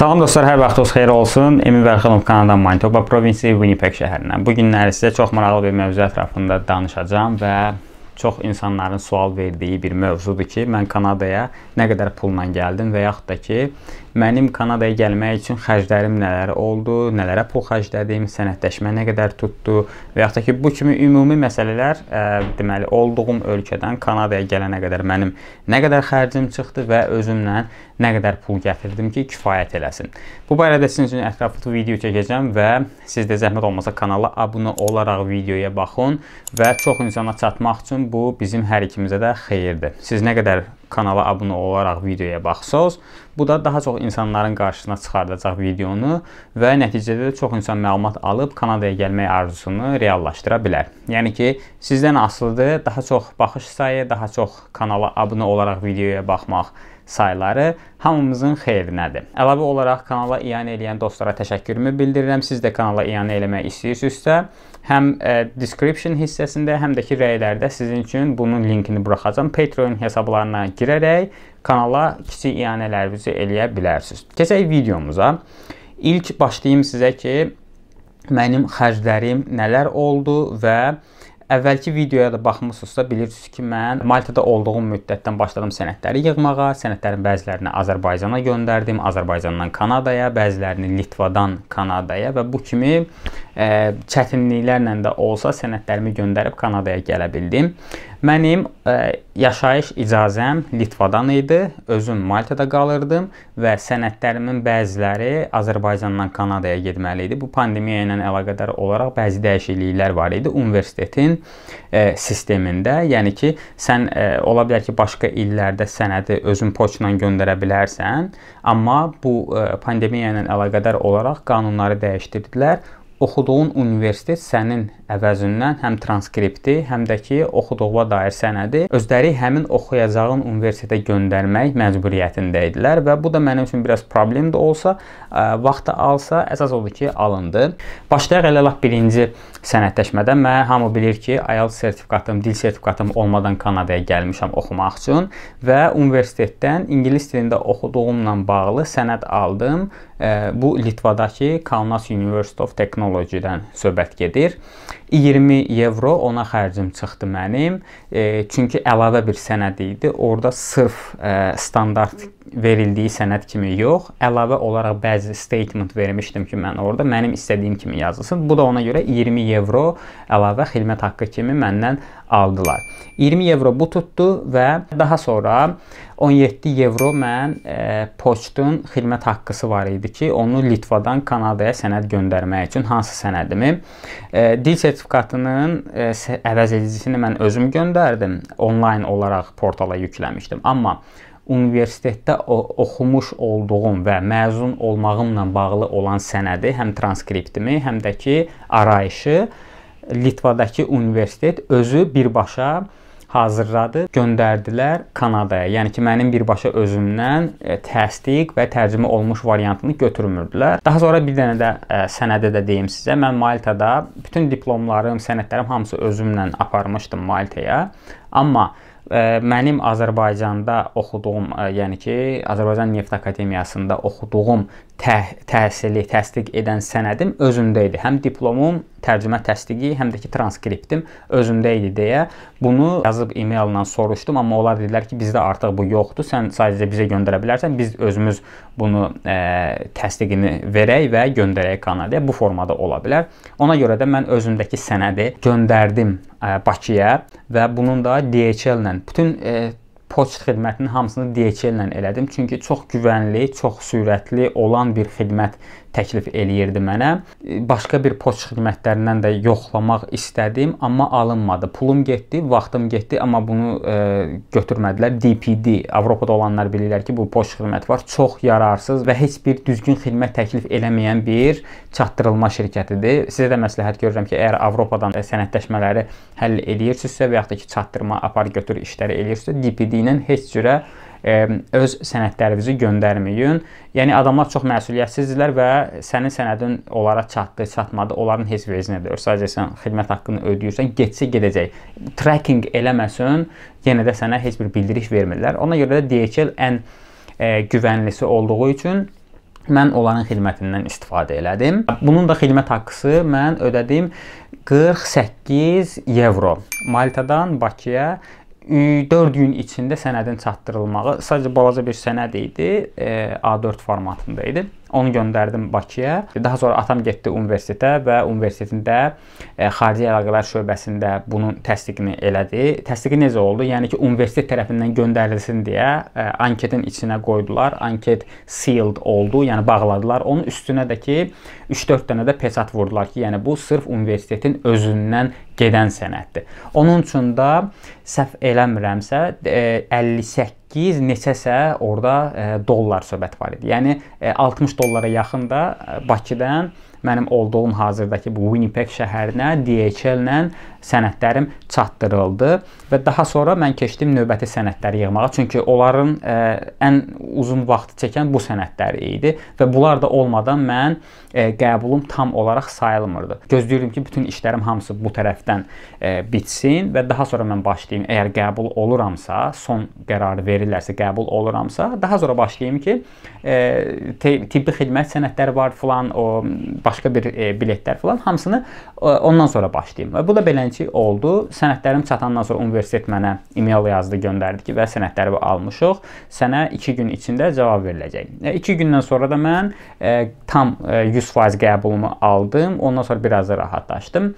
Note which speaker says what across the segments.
Speaker 1: Salam dostlar, hər vaxtınız xeyir olsun. Emin Vəlxanov kanalından Manitoba provinsi Winnipeg şəhərindən. Bu günləri sizə çox maraqlı bir mövzu ətrafında danışacağam və çox insanların sual verdiyi bir mövzudur ki, mən Kanadaya nə qədər pulla gəldim və yaxud da ki, Mənim Kanadaya gəlmək üçün xərclərim nələr oldu, nələrə pul xərclədim, sənədləşmə nə qədər tutdu və yaxud da ki, bu kimi ümumi məsələlər ə, deməli olduğum ölkədən Kanadaya gələnə qədər mənim nə qədər xərcim çıxdı və özümlə nə qədər pul gətirdim ki, kifayət eləsin. Bu barədə sizin üçün ətraflı video çəkəcəm və siz də zəhmət olmasa kanala abunə olaraq videoya baxın və çox insana çatmaq üçün bu bizim hər ikimizə də xeyirdir. Siz nə qədər kanala abunə olaraq videoya baxsınız. Bu da daha çox insanların qarşısına çıxardacaq videonu və nəticədə çox insan məlumat alıb Kanadaya gəlmək arzusunu reallaşdıra bilər. Yəni ki, sizdən asılıdır, daha çox baxış sayı, daha çox kanala abunə olaraq videoya baxmaq sayları hamımızın xeyrinədir. Əlavə olaraq kanala iyanə edən dostlara təşəkkürümü bildirirəm. Siz də kanala iyanə eləmək istəyirsinizsə, həm ə, e, description hissəsində, həm də ki rəylərdə sizin üçün bunun linkini buraxacağam. Patreon hesablarına girərək kanala kiçik iyanələrinizi eləyə bilərsiniz. Keçək videomuza. İlk başlayım sizə ki, mənim xərclərim nələr oldu və Əvvəlki videoya da baxmısınızsa bilirsiniz ki, mən Maltada olduğum müddətdən başladım sənədləri yığmağa. Sənədlərin bəzilərini Azərbaycana göndərdim, Azərbaycandan Kanadaya, bəzilərini Litvadan Kanadaya və bu kimi ə, e, çətinliklərlə də olsa sənədlərimi göndərib Kanadaya gələ bildim. Mənim ə, e, yaşayış icazəm Litvadan idi. Özüm Maltada qalırdım və sənədlərimin bəziləri Azərbaycandan Kanadaya getməli idi. Bu pandemiya ilə əlaqədar olaraq bəzi dəyişikliklər var idi universitetin ə, e, sistemində. Yəni ki, sən ə, e, ola bilər ki, başqa illərdə sənədi özün poçtla göndərə bilərsən, amma bu ə, pandemiya ilə əlaqədar olaraq qanunları dəyişdirdilər. Oxuduğun universitet sənin əvəzindən həm transkripti, həm də ki, oxuduğuma dair sənədi özləri həmin oxuyacağın universitetə göndərmək məcburiyyətində idilər və bu da mənim üçün biraz problem də olsa, vaxtı alsa, əsas odur ki, alındı. Başlayaq elə lap birinci sənədləşmədən. Mən hamı bilir ki, IELTS sertifikatım, dil sertifikatım olmadan Kanadaya gəlmişəm oxumaq üçün və universitetdən ingilis dilində oxuduğumla bağlı sənəd aldım. Bu Litvadakı Kaunas University of Technology-dən söhbət gedir. 20 evro ona xərcim çıxdı mənim. E, çünki əlavə bir sənəd idi. Orda sırf e, standart verildiyi sənəd kimi yox, əlavə olaraq bəzi statement vermişdim ki, mən orada mənim istədiyim kimi yazılsın. Bu da ona görə 20 evro əlavə xidmət haqqı kimi məndən aldılar. 20 evro bu tutdu və daha sonra 17 evro mən e, poçtun xidmət haqqısı var idi ki, onu Litvadan Kanadaya sənəd göndərmək üçün hansı sənədimi? E, dil sertifikatının e, əvəz edicisini mən özüm göndərdim. Onlayn olaraq portala yükləmişdim. Amma universitetdə oxumuş olduğum və məzun olmağımla bağlı olan sənədi, həm transkriptimi, həm də ki arayışı Litvadakı universitet özü birbaşa hazırladı, göndərdilər Kanadaya. Yəni ki, mənim birbaşa özümdən e, təsdiq və tərcümə olmuş variantını götürmürdülər. Daha sonra bir dənə də ə, e, sənədə də deyim sizə, mən Maltada bütün diplomlarım, sənədlərim hamısı özümlə aparmışdım Maltaya. Amma mənim Azərbaycanda oxuduğum, yəni ki, Azərbaycan Neft Akademiyasında oxuduğum tə təsirli təsdiq edən sənədim özümdə idi. Həm diplomum, tərcümə təsdiqi, həm də ki transkriptim özümdə idi deyə bunu yazıb e-maillə soruşdum, amma onlar dedilər ki, bizdə artıq bu yoxdur. Sən sadəcə bizə göndərə bilərsən. Biz özümüz bunu ə, e, təsdiqini verək və göndərək Kanadaya. Bu formada ola bilər. Ona görə də mən özümdəki sənədi göndərdim ə, e, Bakıya və bunun da DHL-lə bütün ə, e, poçt xidmətinin hamısını DHL-lə elədim. Çünki çox güvənli, çox sürətli olan bir xidmət təklif eləyirdi mənə. Başqa bir poçt xidmətlərindən də yoxlamaq istədim, amma alınmadı. Pulum getdi, vaxtım getdi, amma bunu e, götürmədilər. DPD Avropada olanlar bilirlər ki, bu poçt xidməti var. Çox yararsız və heç bir düzgün xidmət təklif eləməyən bir çatdırılma şirkətidir. Sizə də məsləhət görürəm ki, əgər Avropadan e, sənədləşmələri həll eləyirsinizsə və yaxud da ki, çatdırma apar götür işləri eləyirsinizsə, DPD ilə heç cürə öz sənədlərinizi göndərməyin. Yəni adamlar çox məsuliyyətsizdirlər və sənin sənədin onlara çatdı, çatmadı, onların heç vecinə deyil. Sadəcə sən xidmət haqqını ödəyirsən, getsə gedəcək. Tracking eləməsin, yenə də sənə heç bir bildiriş vermirlər. Ona görə də DHL ən ə, güvənlisi olduğu üçün mən onların xidmətindən istifadə elədim. Bunun da xidmət haqqısı mən ödədim 48 evro. Maltadan Bakıya 4 gün içində sənədin çatdırılmağı, sadəcə balaca bir sənəd idi, e, A4 formatında idi. Onu göndərdim Bakıya. Daha sonra atam getdi universitetə və universitetində e, xarici əlaqələr şöbəsində bunun təsdiqini elədi. Təsdiqi necə oldu? Yəni ki, universitet tərəfindən göndərilsin deyə e, anketin içinə qoydular. Anket sealed oldu, yəni bağladılar. Onun üstünə də ki 3-4 dənə də pesat vurdular ki, yəni bu sırf universitetin özündən gedən sənəddir. Onun üçün də səhv eləmirəmsə e, 58 ki, neçəsə orada e, dollar söhbət var idi. Yəni 60 e, dollara yaxın da e, Bakıdan mənim olduğum hazırdakı bu Winnipeg şəhərinə DHL-lə sənədlərim çatdırıldı və daha sonra mən keçdim növbəti sənədləri yığmağa. Çünki onların ə, e, ən uzun vaxt çəkən bu sənədləri idi və bunlar da olmadan mən ə, e, qəbulum tam olaraq sayılmırdı. Gözləyirdim ki, bütün işlərim hamısı bu tərəfdən ə, e, bitsin və daha sonra mən başlayım. Əgər qəbul oluramsa, son qərar verirlərsə, qəbul oluramsa, daha sonra başlayım ki, ə, tibbi xidmət sənədləri var filan, o başqa bir e, biletlər falan hamısını e, ondan sonra başlayım. Və bu da beləncə oldu. Sənədlərim çatandan sonra universitet mənə e-mail yazdı, göndərdi ki, və sənədləri almışıq. Sənə 2 gün içində cavab veriləcək. 2 e, gündən sonra da mən e, tam e, 100% qəbulumu aldım. Ondan sonra biraz da rahatlaşdım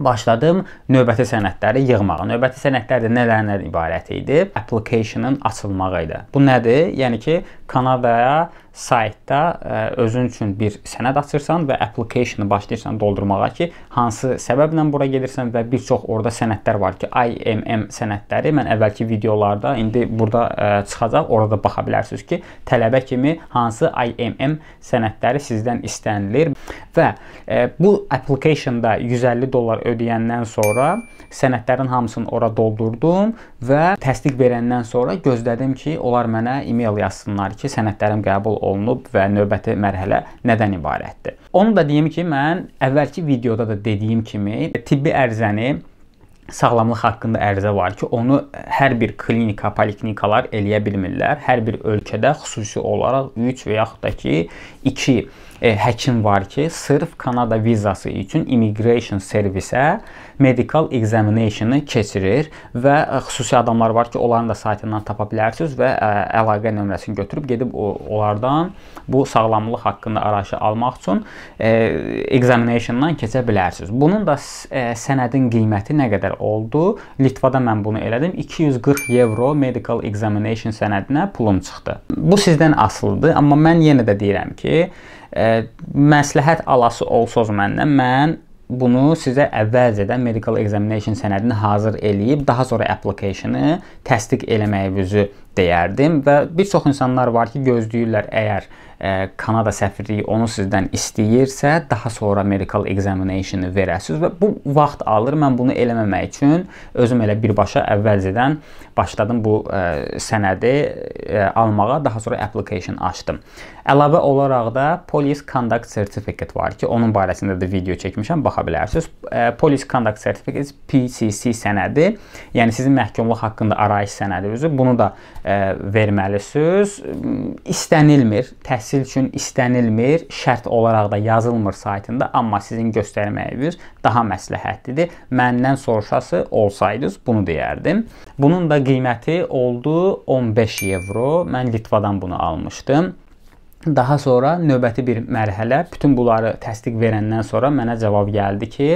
Speaker 1: başladım növbəti sənədləri yığmağa. Növbəti sənədlər də nələrdən ibarət idi? Application-ın açılmağı idi. Bu nədir? Yəni ki, Kanadaya saytda ə, e, özün üçün bir sənəd açırsan və application-ı başlayırsan doldurmağa ki, hansı səbəblə bura gedirsən və bir çox orada sənədlər var ki, IMM sənədləri mən əvvəlki videolarda, indi burada ə, e, çıxacaq, orada da baxa bilərsiniz ki, tələbə kimi hansı IMM sənədləri sizdən istənilir və ə, e, bu application-da 150 dollar ödəyəndən sonra sənədlərin hamısını ora doldurdum və təsdiq verəndən sonra gözlədim ki, onlar mənə e-mail yazsınlar ki, sənədlərim qəbul olunub və növbəti mərhələ nədən ibarətdir. Onu da deyim ki, mən əvvəlki videoda da dediyim kimi tibbi ərizəni sağlamlıq haqqında ərizə var ki, onu hər bir klinika, poliklinikalar eləyə bilmirlər. Hər bir ölkədə xüsusi olaraq 3 və yaxud da ki 2 e, həkim var ki, sırf Kanada vizası üçün immigration servisə medical examination-ı keçirir və e, xüsusi adamlar var ki, onların da saytından tapa bilərsiniz və ə, e, əlaqə nömrəsini götürüb gedib o, onlardan bu sağlamlıq haqqında araşı almaq üçün e, examination-dan keçə bilərsiniz. Bunun da e, sənədin qiyməti nə qədər oldu? Litvada mən bunu elədim. 240 evro medical examination sənədinə pulum çıxdı. Bu sizdən asılıdır, amma mən yenə də deyirəm ki, məsləhət alası olsoz məndən, mən bunu sizə əvvəlcədən medical examination sənədini hazır eləyib, daha sonra application-ı təsdiq eləməyi üzü istəyərdim və bir çox insanlar var ki, gözləyirlər əgər ə, e, Kanada səfirliyi onu sizdən istəyirsə, daha sonra medical examination-ı verəsiz və bu vaxt alır. Mən bunu eləməmək üçün özüm elə birbaşa əvvəlcədən başladım bu ə, e, sənədi ə, e, almağa, daha sonra application açdım. Əlavə olaraq da Police Conduct Certificate var ki, onun barəsində də video çəkmişəm, baxa bilərsiniz. Ə, Police Conduct Certificate PCC sənədi, yəni sizin məhkumluq haqqında arayış sənədi özü. Bunu da ə, verməlisiniz. İstənilmir, təhsil üçün istənilmir, şərt olaraq da yazılmır saytında, amma sizin göstərməyiniz daha məsləhətlidir. Məndən soruşası olsaydınız bunu deyərdim. Bunun da qiyməti oldu 15 evro. Mən Litvadan bunu almışdım. Daha sonra növbəti bir mərhələ bütün bunları təsdiq verəndən sonra mənə cavab gəldi ki,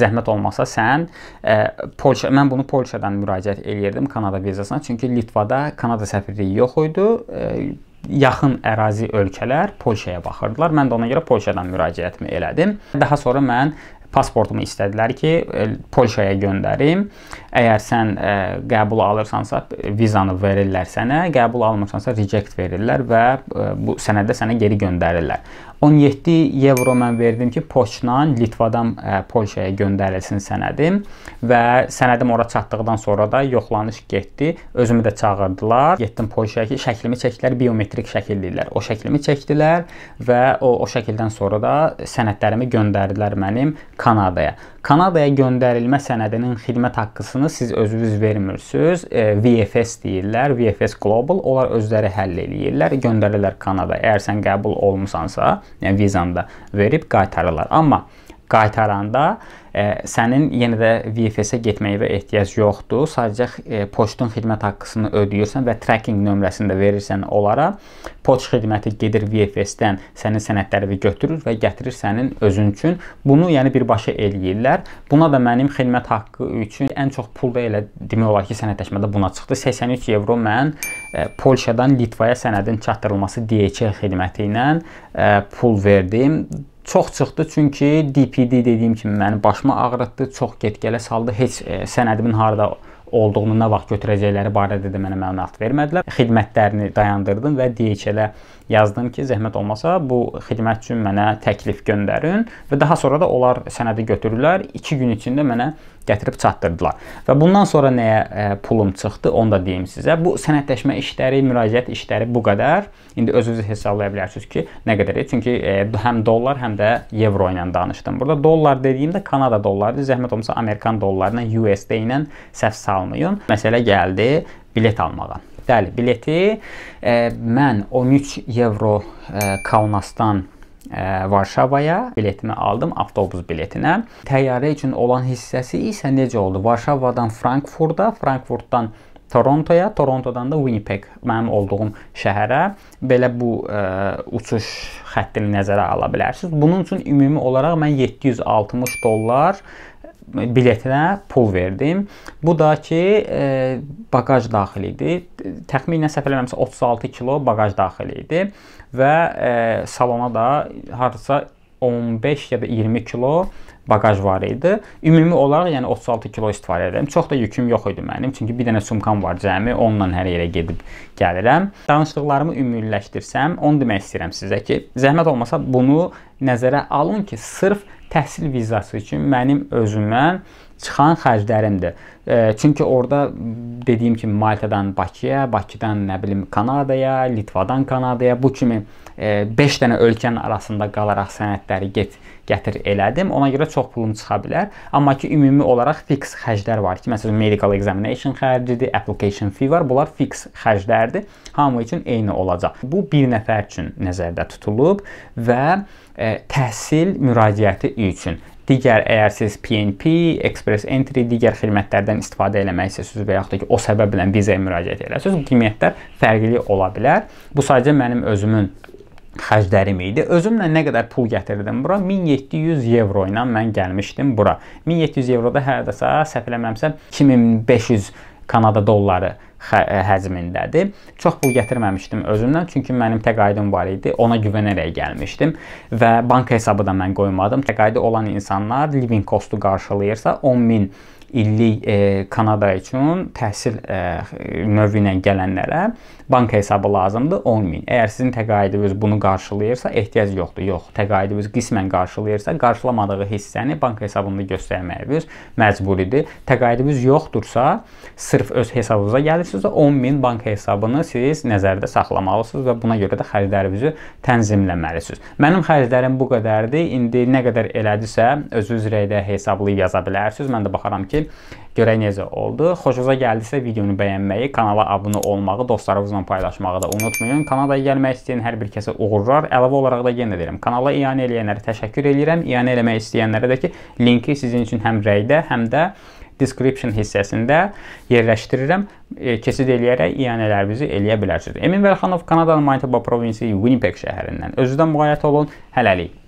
Speaker 1: zəhmət olmasa sən e, Polşa mən bunu Polşadan müraciət eləyirdim Kanada vizasına, çünki Litvada Kanada səfirliyi yox idi. E, yaxın ərazi ölkələr Polşaya baxırdılar. Mən də ona görə Polşadan müraciətimi elədim. Daha sonra mən pasportumu istədilər ki, e, Polşaya göndərim. Əgər sən ə, e, qəbul alırsansa vizanı verirlər sənə, qəbul almırsansa reject verirlər və ə, e, bu sənədə sənə geri göndərirlər. 17 evro mən verdim ki, poçtla Litvadan ə, e, Polşaya göndərilsin sənədim və sənədim ora çatdıqdan sonra da yoxlanış getdi. Özümü də çağırdılar. Getdim Polşaya ki, şəklimi çəkdilər, biometrik şəkil deyirlər. O şəklimi çəkdilər və o o şəkildən sonra da sənədlərimi göndərdilər mənim Kanadaya. Kanadaya göndərilmə sənədinin xidmət haqqısını siz özünüz vermirsiniz. E, VFS deyirlər, VFS Global. Onlar özləri həll eləyirlər, göndərirlər Kanada. Əgər sən qəbul olmusansa, yəni vizanda verib qaytarırlar. Amma qaytaranda ə, e, sənin yenə də VFS-ə getməyə ehtiyac yoxdur. Sadəcə ə, e, poçtun xidmət haqqını ödəyirsən və tracking nömrəsini də verirsən onlara. Poçt xidməti gedir VFS-dən sənin sənədlərini götürür və gətirir sənin özün üçün. Bunu yəni birbaşa eləyirlər. Buna da mənim xidmət haqqı üçün ən çox pul da elə demək olar ki, sənədləşmədə buna çıxdı. 83 evro mən ə, e, Polşadan Litvaya sənədin çatdırılması DHL xidməti ilə ə, pul verdim çox çıxdı çünki DPD dediyim kimi məni başıma ağrıtdı, çox get-gələ saldı. Heç e, sənədimin harda olduğunu nə vaxt götürəcəkləri barədə də mənə məlumat vermədilər. Xidmətlərini dayandırdım və DHL-ə yazdım ki, zəhmət olmasa bu xidmət üçün mənə təklif göndərin və daha sonra da onlar sənədi götürürlər. 2 gün içində mənə gətirib çatdırdılar. Və bundan sonra nəyə ə, e, pulum çıxdı, onu da deyim sizə. Bu sənədləşmə işləri, müraciət işləri bu qədər. İndi özünüz hesablaya bilərsiniz ki, nə qədər. Çünki ə, e, həm dollar, həm də evro ilə danışdım. Burada dollar dediyimdə Kanada dollarıdır. Zəhmət olmasa Amerikan dollarına, USD ilə səhv salın almayın. Məsələ gəldi bilet almağa. Bəli, bileti e, mən 13 evro e, Kaunasdan Ə, e, Varşavaya biletimi aldım avtobus biletinə. Təyyarə üçün olan hissəsi isə necə oldu? Varşavadan Frankfurta, Frankfurtdan Torontoya, Torontodan da Winnipeg mənim olduğum şəhərə belə bu ə, e, uçuş xəttini nəzərə ala bilərsiniz. Bunun üçün ümumi olaraq mən 760 dollar biletinə pul verdim. Bu da ki, e, baqaj daxil idi. Təxminən səhv eləmirəmsə 36 kilo baqaj daxil idi və e, salona da hardasa 15 ya da 20 kilo baqaj var idi. Ümumi olaraq, yəni 36 kilo istifadə edirəm. Çox da yüküm yox idi mənim, çünki bir dənə sumkam var cəmi, onunla hər yerə gedib gəlirəm. Danışdıqlarımı ümumiləşdirsəm, onu demək istəyirəm sizə ki, zəhmət olmasa bunu nəzərə alın ki, sırf təhsil vizası kimi mənim özümə çıxan xərclərimdir. E, çünki orada dediyim kimi Maltadan Bakıya, Bakıdan nə bilim Kanadaya, Litvadan Kanadaya bu kimi 5 e, dənə ölkənin arasında qalaraq sənədləri get gətir elədim. Ona görə çox pulum çıxa bilər. Amma ki ümumi olaraq fix xərclər var ki, məsələn medical examination xərcidir, application fee var. Bunlar fix xərclərdir. Hamı üçün eyni olacaq. Bu bir nəfər üçün nəzərdə tutulub və ə, e, təhsil müraciəti üçün digər əgər siz PNP, Express Entry, digər xidmətlərdən istifadə eləmək istəyirsiniz və yaxud da ki, o səbəblə bizə müraciət edirsiniz, qiymətlər fərqli ola bilər. Bu sadəcə mənim özümün xərclərim idi. Özümlə nə qədər pul gətirdim bura? 1700 evro ilə mən gəlmişdim bura. 1700 evroda hərədəsə səhv eləmirəmsə 2500 Kanada dolları E, həcmindədir. Çox pul gətirməmişdim özümdən, çünki mənim təqaüdüm var idi. Ona güvənərək gəlmişdim və banka hesabı da mən qoymadım. Təqaüdü olan insanlar living costu qarşılayırsa 10000 illik e, Kanada üçün təhsil e, növü ilə gələnlərə bank hesabı lazımdır 10 min. Əgər sizin təqaüdünüz bunu qarşılayırsa, ehtiyac yoxdur. Yox, təqaüdünüz qismən qarşılayırsa, qarşılamadığı hissəni bank hesabında göstərməyiniz məcburidir. Təqaüdünüz yoxdursa, sırf öz hesabınıza gəlirsiniz, 10 min bank hesabını siz nəzərdə saxlamalısınız və buna görə də xərclərinizi tənzimləməlisiniz. Mənim xərclərim bu qədərdir. İndi nə qədər elədisə, özünüz rəydə hesablayıb yaza bilərsiniz. Mən də baxaram ki, Görək necə oldu. Xoşunuza gəldisə videonu bəyənməyi, kanala abunə olmağı, dostlarınızla paylaşmağı da unutmayın. Kanadaya gəlmək istəyən hər bir kəsə uğurlar. Əlavə olaraq da yenə deyirəm, kanala iyanə eləyənlərə təşəkkür edirəm. İyanə eləmək istəyənlərə də ki, linki sizin üçün həm rəydə, həm də description hissəsində yerləşdirirəm. E, keçid eləyərək iyanələrinizi eləyə bilərsiniz. Emin Vəlxanov Kanadanın Manitoba provinsi Winnipeg şəhərindən. Özünüzdən müğayət olun. Hələlik.